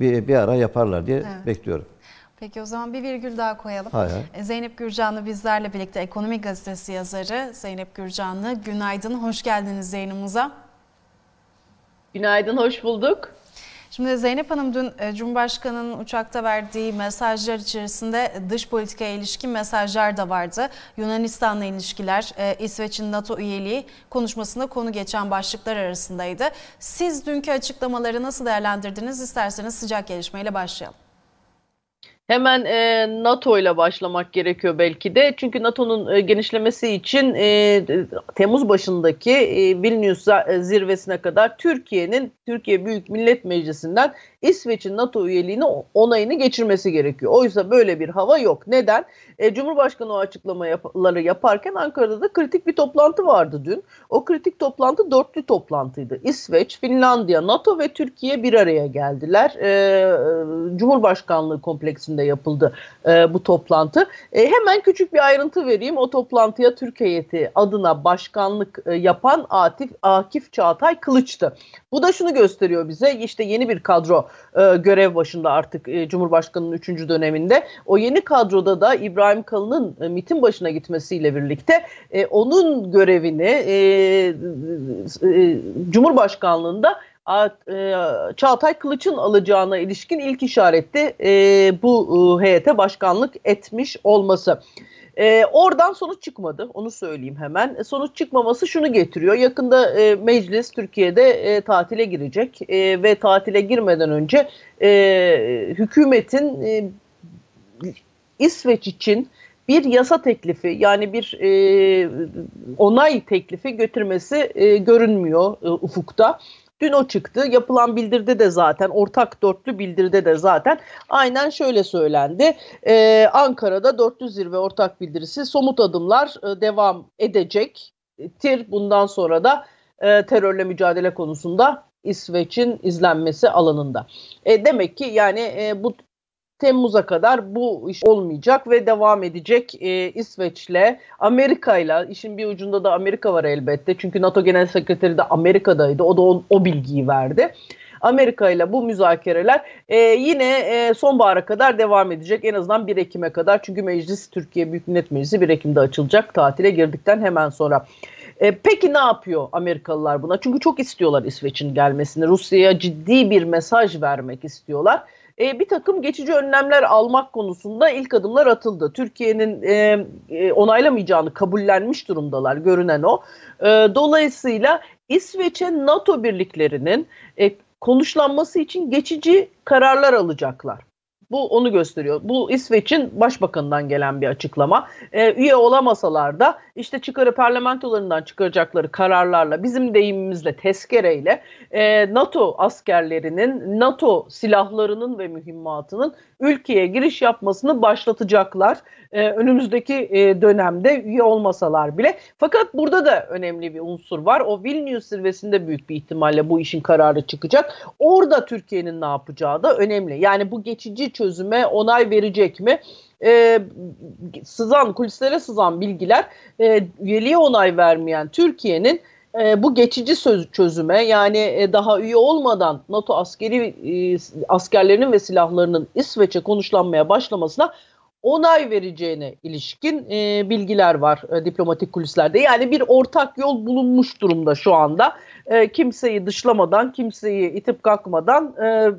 bir, bir ara yaparlar diye evet. bekliyorum. Peki o zaman bir virgül daha koyalım. Hayır. Hay. E, Zeynep Gürcanlı bizlerle birlikte Ekonomi Gazetesi yazarı Zeynep Gürcanlı. Günaydın, hoş geldiniz yayınımıza. Günaydın, hoş bulduk. Şimdi Zeynep Hanım dün e, Cumhurbaşkanı'nın uçakta verdiği mesajlar içerisinde dış politikaya ilişkin mesajlar da vardı. Yunanistan'la ilişkiler, e, İsveç'in NATO üyeliği konuşmasında konu geçen başlıklar arasındaydı. Siz dünkü açıklamaları nasıl değerlendirdiniz? İsterseniz sıcak gelişmeyle başlayalım hemen e, NATO ile başlamak gerekiyor belki de. Çünkü NATO'nun e, genişlemesi için e, Temmuz başındaki e, Vilnius e, zirvesine kadar Türkiye'nin Türkiye Büyük Millet Meclisi'nden İsveç'in NATO üyeliğini onayını geçirmesi gerekiyor. Oysa böyle bir hava yok. Neden? E, Cumhurbaşkanı o açıklamaları yaparken Ankara'da da kritik bir toplantı vardı dün. O kritik toplantı dörtlü toplantıydı. İsveç, Finlandiya, NATO ve Türkiye bir araya geldiler. E, Cumhurbaşkanlığı kompleksinde içerisinde yapıldı e, bu toplantı. E, hemen küçük bir ayrıntı vereyim. O toplantıya Türk adına başkanlık e, yapan Atif, Akif Çağatay Kılıç'tı. Bu da şunu gösteriyor bize işte yeni bir kadro e, görev başında artık e, Cumhurbaşkanı'nın 3. döneminde. O yeni kadroda da İbrahim Kalın'ın e, MIT'in başına gitmesiyle birlikte e, onun görevini e, e, e Cumhurbaşkanlığında e, Çağatay Kılıç'ın alacağına ilişkin ilk işarette bu e, heyete başkanlık etmiş olması. E, oradan sonuç çıkmadı. Onu söyleyeyim hemen. sonuç çıkmaması şunu getiriyor. Yakında meclis Türkiye'de e, tatile girecek ve tatile girmeden önce hükümetin İsveç için bir yasa teklifi yani bir e, onay teklifi götürmesi e, görünmüyor e, ufukta. Dün o çıktı. Yapılan bildirde de zaten ortak dörtlü bildirde de zaten aynen şöyle söylendi. Ee, Ankara'da dörtlü zirve ortak bildirisi somut adımlar e, devam edecek. E, tir bundan sonra da e, terörle mücadele konusunda İsveç'in izlenmesi alanında. E, demek ki yani e, bu Temmuz'a kadar bu iş olmayacak ve devam edecek e, İsveç'le, Amerika'yla. işin bir ucunda da Amerika var elbette. Çünkü NATO Genel Sekreteri de Amerika'daydı. O da o, o bilgiyi verdi. Amerika ile bu müzakereler e, yine e, sonbahara kadar devam edecek. En azından 1 Ekim'e kadar. Çünkü meclis Türkiye Büyük Millet Meclisi 1 Ekim'de açılacak tatile girdikten hemen sonra. E, peki ne yapıyor Amerikalılar buna? Çünkü çok istiyorlar İsveç'in gelmesini. Rusya'ya ciddi bir mesaj vermek istiyorlar e, bir takım geçici önlemler almak konusunda ilk adımlar atıldı. Türkiye'nin e, e, onaylamayacağını kabullenmiş durumdalar görünen o. E, dolayısıyla İsveç'e NATO birliklerinin e, konuşlanması için geçici kararlar alacaklar. Bu onu gösteriyor. Bu İsveç'in başbakanından gelen bir açıklama. Ee, üye olamasalar da işte çıkarı parlamentolarından çıkaracakları kararlarla bizim deyimimizle tezkereyle e, NATO askerlerinin, NATO silahlarının ve mühimmatının ülkeye giriş yapmasını başlatacaklar. E, önümüzdeki e, dönemde üye olmasalar bile. Fakat burada da önemli bir unsur var. O Vilnius zirvesinde büyük bir ihtimalle bu işin kararı çıkacak. Orada Türkiye'nin ne yapacağı da önemli. Yani bu geçici çözüme onay verecek mi? e, sızan kulislere sızan bilgiler e, üyeliğe onay vermeyen Türkiye'nin e, bu geçici söz, çözüme yani e, daha üye olmadan NATO askeri e, askerlerinin ve silahlarının İsveç'e konuşlanmaya başlamasına onay vereceğine ilişkin e, bilgiler var e, diplomatik kulislerde. Yani bir ortak yol bulunmuş durumda şu anda. E, kimseyi dışlamadan, kimseyi itip kalkmadan e,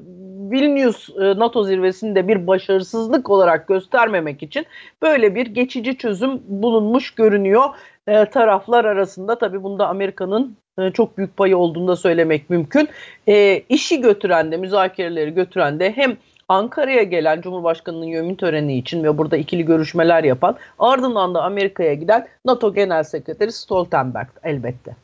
Vilnius e, NATO zirvesinde bir başarısızlık olarak göstermemek için böyle bir geçici çözüm bulunmuş görünüyor e, taraflar arasında. Tabii bunda Amerika'nın e, çok büyük payı olduğunu da söylemek mümkün. E, işi götüren de müzakereleri götüren de hem Ankara'ya gelen Cumhurbaşkanı'nın yömin töreni için ve burada ikili görüşmeler yapan ardından da Amerika'ya giden NATO Genel Sekreteri Stoltenberg elbette.